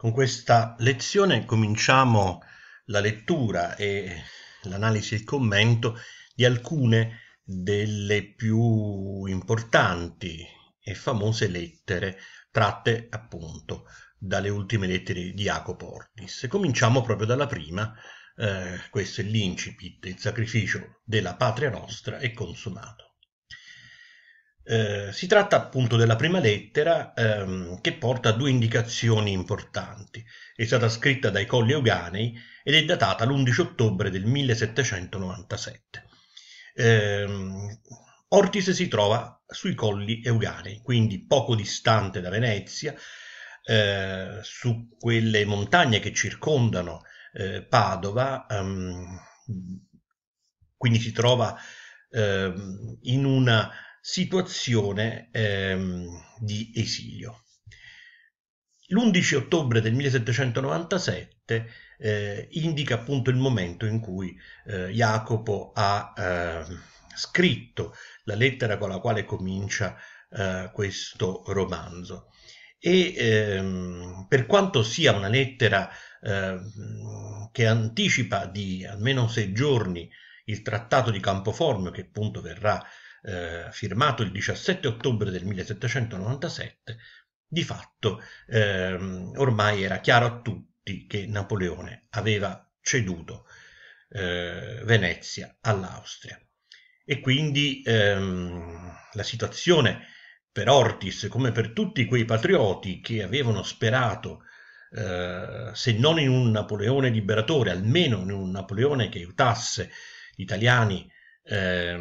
Con questa lezione cominciamo la lettura e l'analisi e il commento di alcune delle più importanti e famose lettere tratte appunto dalle ultime lettere di Jacopo Ortis. Cominciamo proprio dalla prima, eh, questo è l'incipit, il sacrificio della patria nostra è consumato. Eh, si tratta appunto della prima lettera ehm, che porta due indicazioni importanti. È stata scritta dai Colli Euganei ed è datata l'11 ottobre del 1797. Eh, Ortis si trova sui Colli Euganei, quindi poco distante da Venezia, eh, su quelle montagne che circondano eh, Padova, ehm, quindi si trova ehm, in una situazione ehm, di esilio. L'11 ottobre del 1797 eh, indica appunto il momento in cui eh, Jacopo ha eh, scritto la lettera con la quale comincia eh, questo romanzo. E ehm, per quanto sia una lettera ehm, che anticipa di almeno sei giorni il trattato di Campoformio, che appunto verrà eh, firmato il 17 ottobre del 1797, di fatto ehm, ormai era chiaro a tutti che Napoleone aveva ceduto eh, Venezia all'Austria. E quindi ehm, la situazione per Ortis, come per tutti quei patrioti che avevano sperato, eh, se non in un Napoleone liberatore, almeno in un Napoleone che aiutasse gli italiani eh,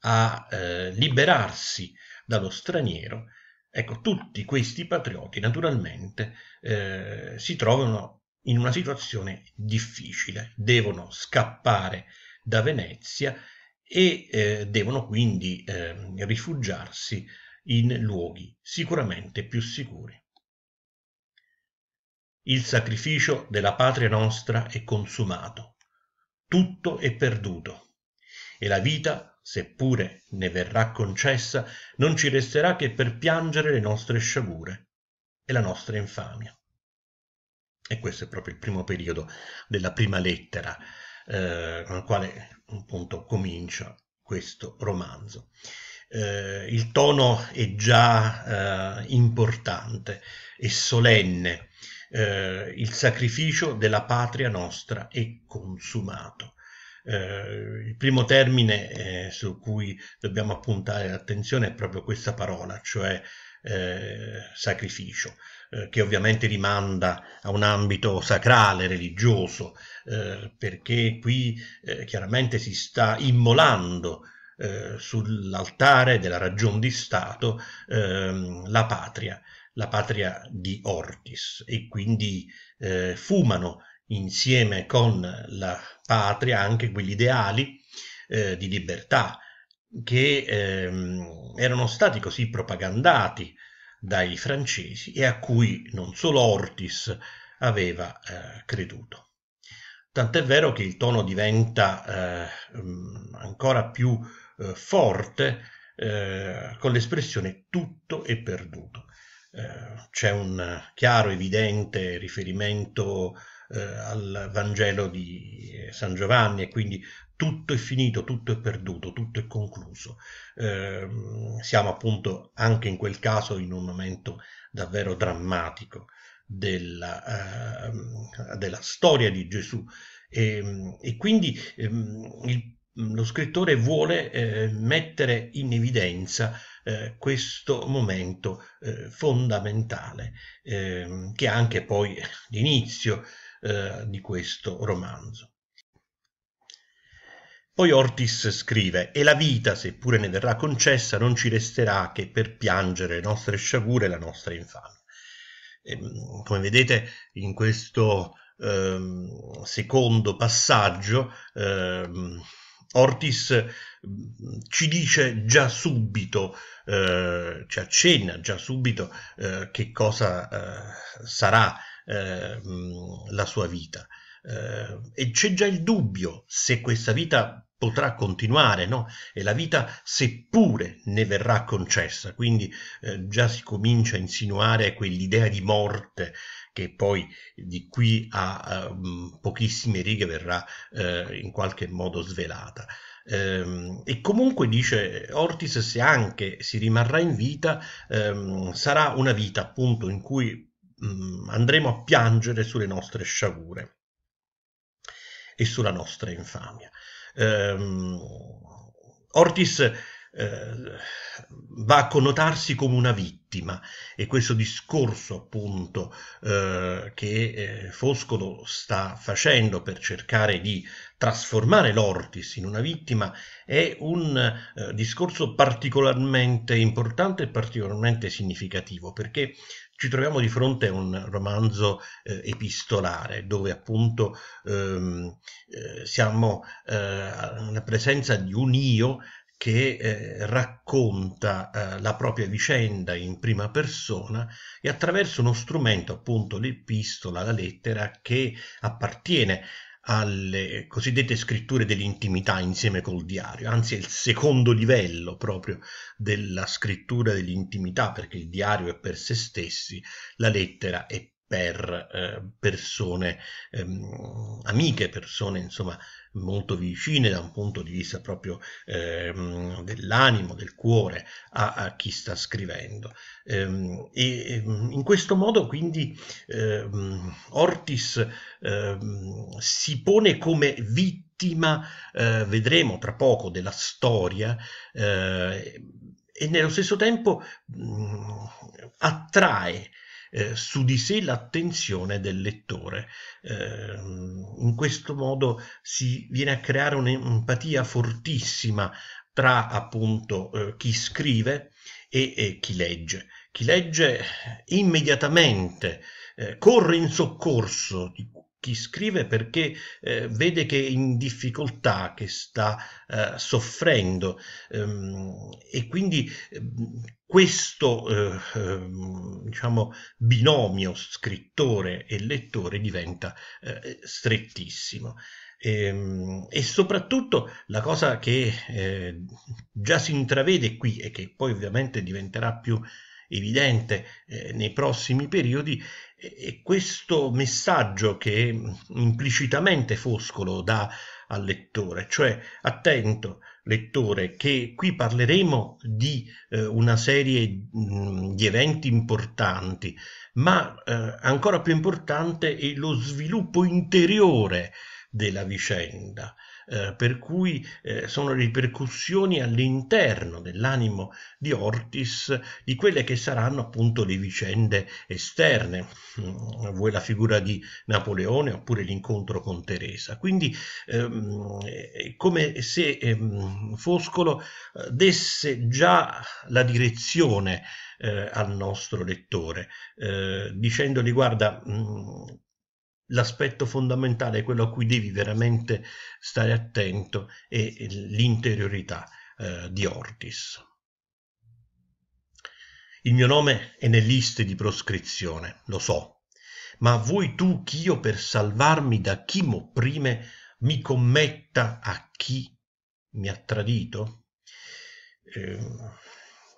a eh, liberarsi dallo straniero, ecco, tutti questi patrioti naturalmente eh, si trovano in una situazione difficile, devono scappare da Venezia e eh, devono quindi ehm, rifugiarsi in luoghi sicuramente più sicuri. Il sacrificio della patria nostra è consumato, tutto è perduto e la vita seppure ne verrà concessa, non ci resterà che per piangere le nostre sciagure e la nostra infamia. E questo è proprio il primo periodo della prima lettera eh, con la quale appunto comincia questo romanzo. Eh, il tono è già eh, importante e solenne, eh, il sacrificio della patria nostra è consumato eh, il primo termine eh, su cui dobbiamo appuntare l'attenzione è proprio questa parola, cioè eh, sacrificio, eh, che ovviamente rimanda a un ambito sacrale, religioso, eh, perché qui eh, chiaramente si sta immolando sull'altare della ragion di Stato ehm, la patria la patria di Ortis e quindi eh, fumano insieme con la patria anche quegli ideali eh, di libertà che ehm, erano stati così propagandati dai francesi e a cui non solo Ortis aveva eh, creduto. Tant'è vero che il tono diventa eh, mm, ancora più eh, forte eh, con l'espressione tutto è perduto. Eh, c'è un chiaro, evidente riferimento eh, al Vangelo di eh, San Giovanni e quindi tutto è finito, tutto è perduto, tutto è concluso. Eh, siamo appunto anche in quel caso in un momento davvero drammatico della, eh, della storia di Gesù e, ehm, e quindi ehm, il, lo scrittore vuole eh, mettere in evidenza eh, questo momento eh, fondamentale ehm, che anche poi l'inizio eh, di questo romanzo. Poi Ortis scrive, e la vita, seppure ne verrà concessa, non ci resterà che per piangere le nostre sciagure e la nostra infamia. Ehm, come vedete in questo ehm, secondo passaggio, ehm, Ortis ci dice già subito, eh, ci accenna già subito eh, che cosa eh, sarà Ehm, la sua vita. Eh, e c'è già il dubbio se questa vita potrà continuare, no? E la vita, seppure ne verrà concessa, quindi eh, già si comincia a insinuare quell'idea di morte che poi di qui a, a ehm, pochissime righe verrà eh, in qualche modo svelata. Ehm, e comunque dice Ortis se anche si rimarrà in vita ehm, sarà una vita appunto in cui Mm, andremo a piangere sulle nostre sciagure e sulla nostra infamia. Um, Ortis eh, va a connotarsi come una vittima e questo discorso appunto eh, che eh, Foscolo sta facendo per cercare di trasformare l'Ortis in una vittima è un eh, discorso particolarmente importante e particolarmente significativo perché ci troviamo di fronte a un romanzo eh, epistolare dove appunto ehm, eh, siamo eh, alla presenza di un io che eh, racconta eh, la propria vicenda in prima persona e attraverso uno strumento, appunto l'epistola, la lettera, che appartiene alle cosiddette scritture dell'intimità insieme col diario, anzi è il secondo livello proprio della scrittura dell'intimità perché il diario è per se stessi, la lettera è per eh, persone ehm, amiche, persone insomma molto vicine da un punto di vista proprio ehm, dell'animo, del cuore a, a chi sta scrivendo. Ehm, e, ehm, in questo modo quindi ehm, Ortis ehm, si pone come vittima, eh, vedremo tra poco, della storia. Eh, e nello stesso tempo mh, mm, attrae eh, su di sé l'attenzione del lettore. Eh, in questo modo si viene a creare un'empatia fortissima tra appunto eh, chi scrive e, e, chi legge. Chi legge immediatamente eh, corre in soccorso di chi scrive perché eh, vede che è in difficoltà, che sta eh, soffrendo ehm, e quindi ehm, questo eh, ehm, diciamo, binomio scrittore e lettore diventa eh, strettissimo. E, ehm, e, soprattutto la cosa che eh, già si intravede qui e che poi ovviamente diventerà più evidente eh, nei prossimi periodi e questo messaggio che implicitamente Foscolo dà al lettore, cioè attento lettore che qui parleremo di eh, una serie mh, mm, di eventi importanti, ma eh, ancora più importante è lo sviluppo interiore della vicenda eh, per cui eh, sono ripercussioni all'interno dell'animo di Ortis di quelle che saranno appunto le vicende esterne, mm, vuoi la figura di Napoleone oppure l'incontro con Teresa. Quindi ehm, è come se ehm, Foscolo eh, desse già la direzione eh, al nostro lettore, eh, dicendogli guarda, mh, mm, l'aspetto fondamentale, quello a cui devi veramente stare attento, è l'interiorità eh, di Ortis. Il mio nome è nelle liste di proscrizione, lo so, ma vuoi tu ch'io per salvarmi da chi m'opprime mi commetta a chi mi ha tradito? Eh,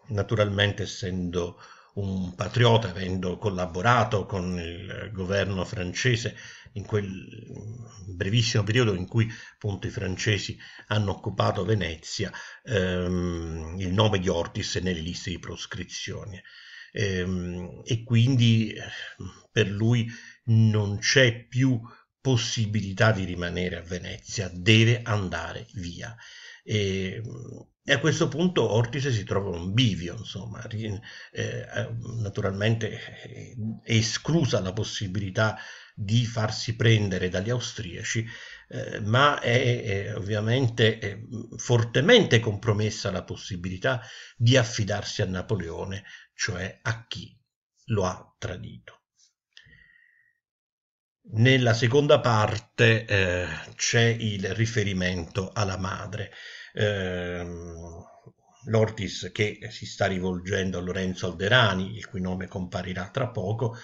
naturalmente essendo un patriota avendo collaborato con il governo francese in quel brevissimo periodo in cui appunto i francesi hanno occupato Venezia, ehm, il nome di Ortis è nelle liste di proscrizione ehm, e quindi per lui non c'è più possibilità di rimanere a Venezia, deve andare via. E, ehm, e a questo punto Ortice si trova un bivio, insomma, eh, eh, naturalmente è eh, esclusa la possibilità di farsi prendere dagli austriaci, eh, ma è, è ovviamente è eh, fortemente compromessa la possibilità di affidarsi a Napoleone, cioè a chi lo ha tradito. Nella seconda parte eh, c'è il riferimento alla madre ehm, l'Ortis che si sta rivolgendo a Lorenzo Alderani, il cui nome comparirà tra poco,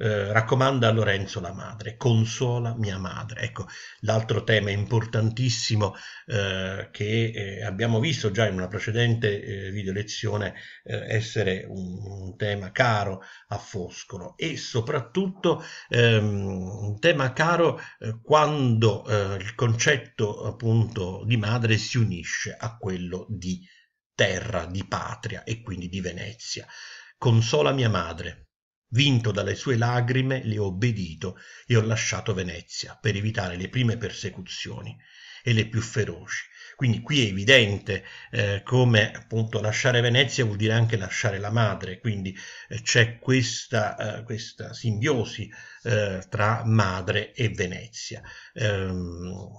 eh, raccomanda a Lorenzo la madre, consola mia madre. Ecco, l'altro tema importantissimo eh, che eh, abbiamo visto già in una precedente eh, video lezione eh, essere un, un, tema caro a Foscolo e soprattutto ehm, un tema caro quando il concetto appunto di madre si unisce a quello di terra, di patria e quindi di Venezia. Consola mia madre, Vinto dalle sue lacrime, le ho obbedito e ho lasciato Venezia per evitare le prime persecuzioni e le più feroci. Quindi qui è evidente eh, come appunto lasciare Venezia vuol dire anche lasciare la madre, quindi eh, c'è questa, eh, questa simbiosi eh, tra madre e Venezia. Ehm,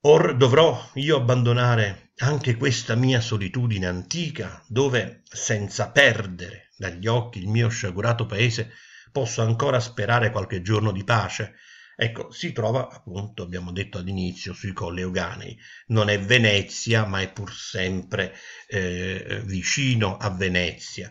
or dovrò io abbandonare anche questa mia solitudine antica, dove senza perdere dagli occhi il mio sciagurato paese, posso ancora sperare qualche giorno di pace? Ecco, si trova appunto, abbiamo detto all'inizio, sui colli Euganei. Non è Venezia, ma è pur sempre eh, vicino a Venezia.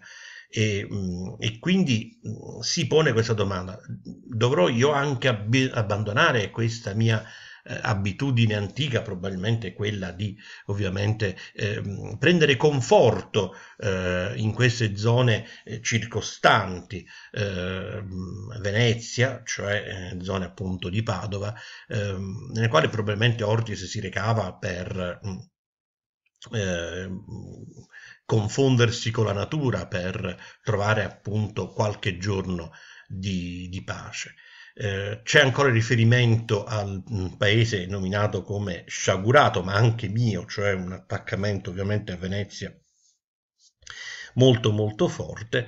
E, mm, e, quindi mm, si pone questa domanda, dovrò io anche abbandonare questa mia eh, abitudine antica, probabilmente quella di ovviamente eh, prendere conforto eh, in queste zone eh, circostanti, ehm, Venezia, cioè eh, zone appunto di Padova, ehm, nelle quali probabilmente Ortis si recava per... Mh, mm, ehm, confondersi con la natura per trovare appunto qualche giorno di, di pace. Eh, c'è ancora riferimento al mm, paese nominato come sciagurato, ma anche mio, cioè un attaccamento ovviamente a Venezia molto molto forte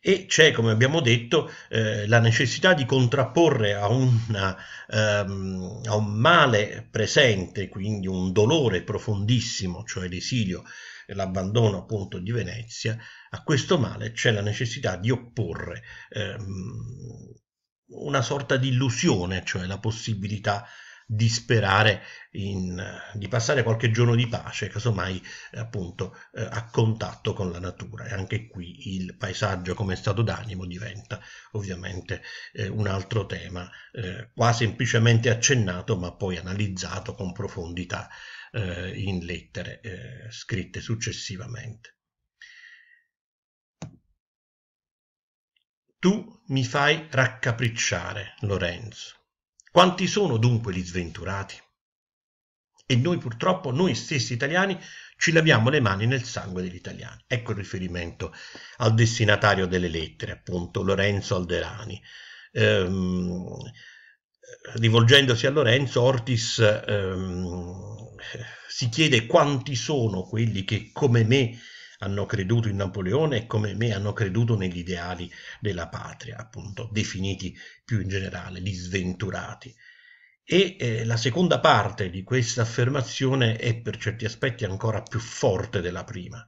e c'è, come abbiamo detto, eh, la necessità di contrapporre a, una, ehm, a, un male presente, quindi un dolore profondissimo, cioè l'esilio e l'abbandono appunto di Venezia, a questo male c'è la necessità di opporre ehm, una sorta di illusione, cioè la possibilità di sperare in, di passare qualche giorno di pace, casomai appunto eh, a contatto con la natura. E anche qui il paesaggio come stato d'animo diventa ovviamente eh, un altro tema, eh, qua semplicemente accennato ma poi analizzato con profondità eh, in lettere eh, scritte successivamente. Tu mi fai raccapricciare, Lorenzo. Quanti sono dunque gli sventurati? E noi purtroppo, noi stessi italiani, ci laviamo le mani nel sangue degli italiani. Ecco il riferimento al destinatario delle lettere, appunto Lorenzo Alderani. Ehm, rivolgendosi a Lorenzo, Ortis ehm, si chiede quanti sono quelli che come me hanno creduto in Napoleone e come me hanno creduto negli ideali della patria, appunto definiti più in generale gli sventurati. E eh, la seconda parte di questa affermazione è per certi aspetti ancora più forte della prima.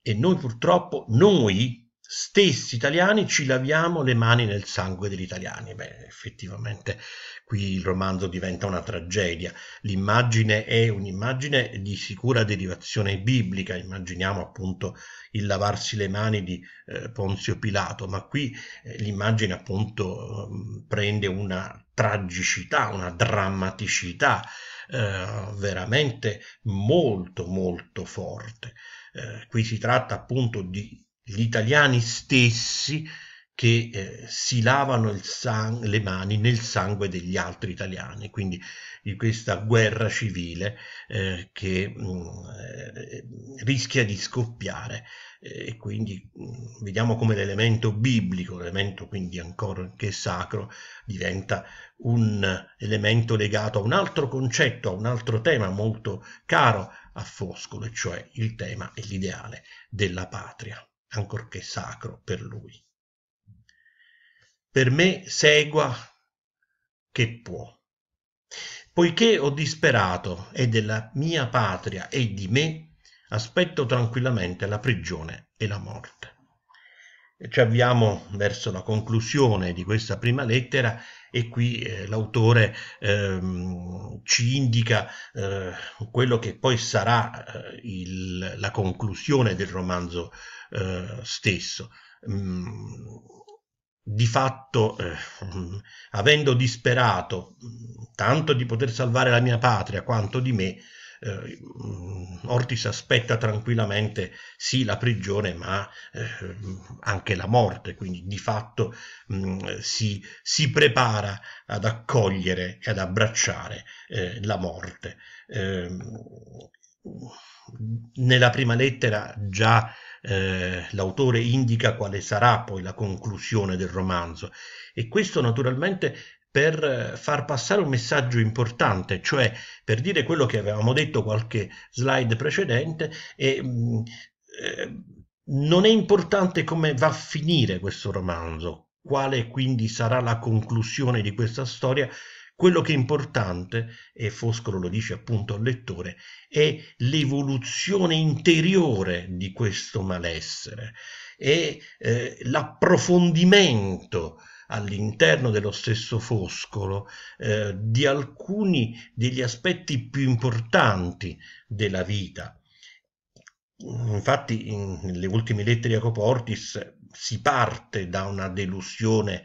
E noi purtroppo, noi stessi italiani, ci laviamo le mani nel sangue degli italiani. Beh, effettivamente Qui il romanzo diventa una tragedia. L'immagine è un'immagine di sicura derivazione biblica, immaginiamo appunto il lavarsi le mani di eh, Ponzio Pilato, ma qui eh, l'immagine appunto eh, prende una tragicità, una drammaticità eh, veramente molto molto forte. Eh, qui si tratta appunto di gli italiani stessi che eh, si lavano le mani nel sangue degli altri italiani, quindi di questa guerra civile eh, che mh, mm, eh, rischia di scoppiare eh, e quindi mm, vediamo come l'elemento biblico, l'elemento quindi ancora che sacro, diventa un elemento legato a un altro concetto, a un altro tema molto caro a Foscolo, e cioè il tema e l'ideale della patria, ancorché sacro per lui per me segua che può. Poiché ho disperato e della mia patria e di me, aspetto tranquillamente la prigione e la morte. Ci avviamo verso la conclusione di questa prima lettera e qui eh, l'autore ehm, ci indica eh, quello che poi sarà eh, il, la conclusione del romanzo eh, stesso. Mm di fatto eh, avendo disperato tanto di poter salvare la mia patria quanto di me, eh, Ortis aspetta tranquillamente sì la prigione ma eh, anche la morte, quindi di fatto mh, mm, si, si, prepara ad accogliere e ad abbracciare eh, la morte. Ehm, nella prima lettera già eh, l'autore indica quale sarà poi la conclusione del romanzo e questo naturalmente per eh, far passare un messaggio importante, cioè per dire quello che avevamo detto qualche slide precedente e mh, mm, eh, non è importante come va a finire questo romanzo, quale quindi sarà la conclusione di questa storia quello che è importante, e Foscolo lo dice appunto al lettore, è l'evoluzione interiore di questo malessere, è eh, l'approfondimento all'interno dello stesso foscolo eh, di alcuni degli aspetti più importanti della vita. Infatti in, nelle ultime lettere di Acoportis si parte da una delusione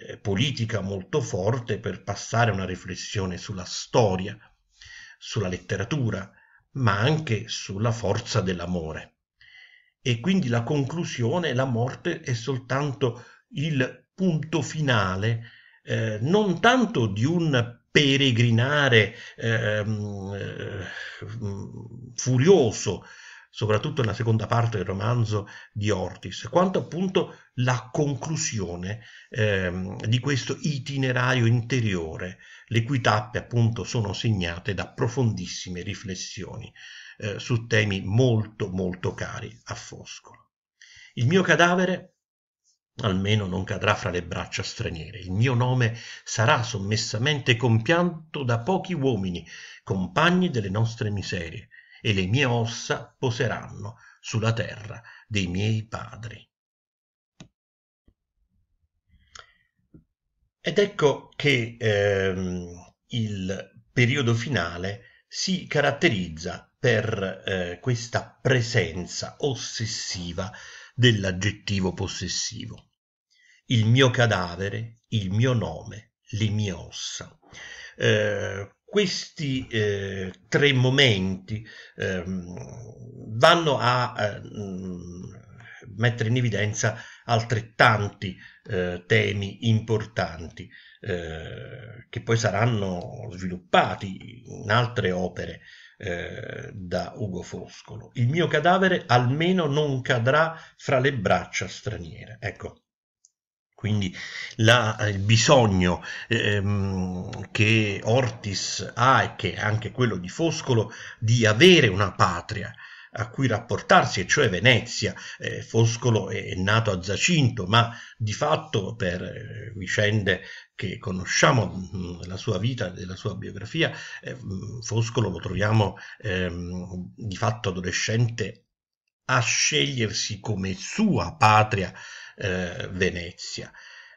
eh, politica molto forte per passare una riflessione sulla storia, sulla letteratura, ma anche sulla forza dell'amore. E quindi la conclusione, la morte, è soltanto il punto finale, eh, non tanto di un peregrinare ehm, eh, furioso soprattutto nella seconda parte del romanzo di Ortis, quanto appunto la conclusione ehm, di questo itinerario interiore, le cui tappe appunto sono segnate da profondissime riflessioni eh, su temi molto molto cari a Foscolo. Il mio cadavere almeno non cadrà fra le braccia straniere. Il mio nome sarà sommessamente compianto da pochi uomini, compagni delle nostre miserie, e le mie ossa poseranno sulla terra dei miei padri. Ed ecco che ehm, il periodo finale si caratterizza per eh, questa presenza ossessiva dell'aggettivo possessivo. Il mio cadavere, il mio nome, le mie ossa. Eh, questi eh, tre momenti eh, vanno a eh, mm, mettere in evidenza altrettanti eh, temi importanti eh, che poi saranno sviluppati in altre opere da Ugo Foscolo. Il mio cadavere almeno non cadrà fra le braccia straniere. Ecco, quindi la, eh, il bisogno ehm, che Ortis ha e che è anche quello di Foscolo di avere una patria a cui rapportarsi, e cioè Venezia. Eh, Foscolo è, è, nato a Zacinto, ma di fatto per eh, vicende che conosciamo della mm, sua vita, della sua biografia, eh, mm, Foscolo lo troviamo ehm, di fatto adolescente a scegliersi come sua patria eh, Venezia.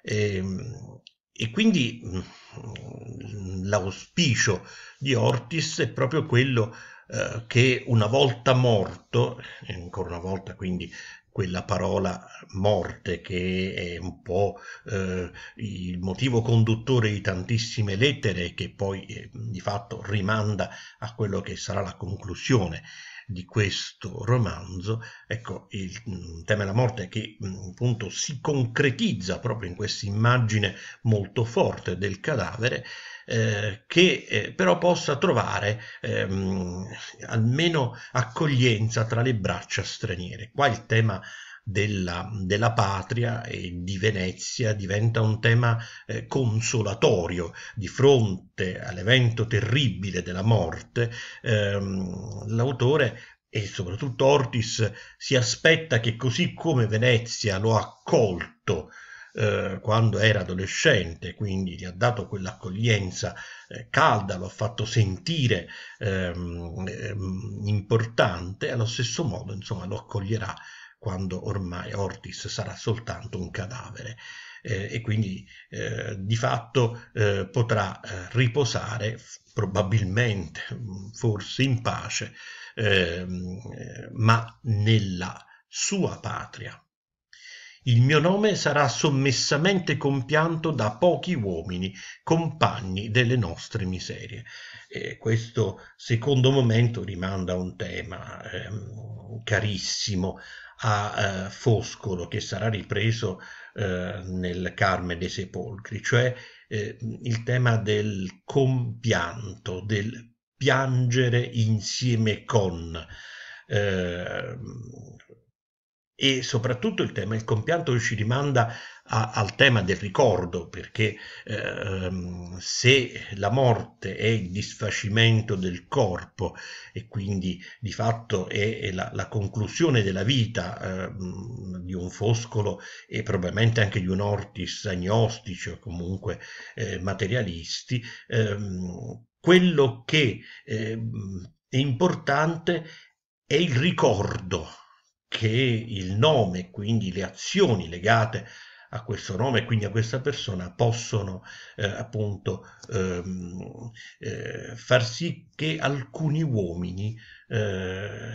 E, ehm, e quindi mm, l'auspicio di Ortis è proprio quello eh, che una volta morto, ancora una volta quindi quella parola morte che è un po' eh, il motivo conduttore di tantissime lettere che poi eh, di fatto rimanda a quello che sarà la conclusione di questo romanzo, ecco, il mm, tema della morte che mm, appunto si concretizza proprio in questa immagine molto forte del cadavere, eh, che eh, però possa trovare ehm, almeno accoglienza tra le braccia straniere. Qua il tema della, della, patria e di Venezia diventa un tema eh, consolatorio di fronte all'evento terribile della morte. Ehm, l'autore e soprattutto Ortis si aspetta che così come Venezia lo ha accolto eh, quando era adolescente, quindi gli ha dato quell'accoglienza eh, calda, lo ha fatto sentire ehm, ehm, importante, allo stesso modo insomma, lo accoglierà quando ormai Ortis sarà soltanto un cadavere eh, e quindi eh, di fatto eh, potrà eh, riposare probabilmente, mm, forse in pace, ehm, eh, ma nella sua patria. Il mio nome sarà sommessamente compianto da pochi uomini, compagni delle nostre miserie. E questo secondo momento rimanda a un tema ehm, carissimo a eh, Foscolo che sarà ripreso eh, nel Carme dei Sepolcri, cioè eh, il tema del compianto, del piangere insieme con eh, e soprattutto il tema, il compianto ci rimanda a, al tema del ricordo, perché ehm, se la morte è il disfacimento del corpo e quindi di fatto è, è la, la, conclusione della vita ehm, di un foscolo e probabilmente anche di un ortis agnostici o comunque eh, materialisti, ehm, quello che eh, è importante è il ricordo che il nome, quindi le azioni legate a questo nome, quindi a questa persona, possono eh, appunto ehm, eh, far sì che alcuni uomini eh,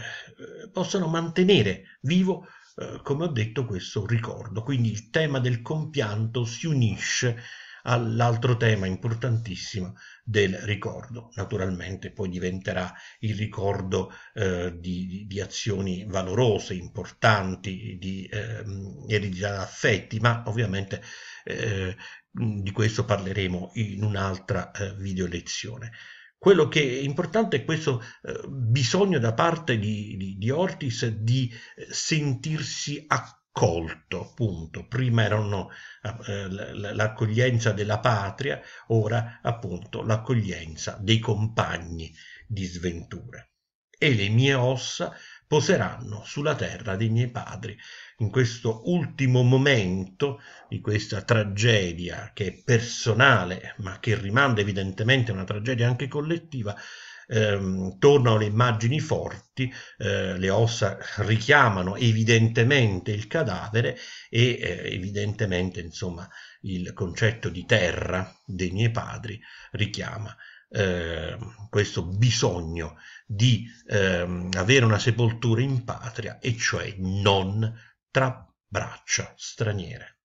possano mantenere vivo, eh, come ho detto, questo ricordo. Quindi il tema del compianto si unisce all'altro tema importantissimo del ricordo. Naturalmente poi diventerà il ricordo eh, di, di, azioni valorose, importanti, di eh, eredità d'affetti, ma ovviamente eh, di questo parleremo in un'altra eh, video lezione. Quello che è importante è questo eh, bisogno da parte di, di, di Ortiz di eh, sentirsi accorto colto, punto. Prima erano eh, l'accoglienza della patria, ora appunto l'accoglienza dei compagni di sventura. E le mie ossa poseranno sulla terra dei miei padri. In questo ultimo momento di questa tragedia che è personale, ma che rimanda evidentemente a una tragedia anche collettiva, ehm, tornano le immagini forti, eh, le ossa richiamano evidentemente il cadavere e eh, evidentemente insomma, il concetto di terra dei miei padri richiama eh, questo bisogno di ehm, avere una sepoltura in patria e cioè non tra braccia straniere.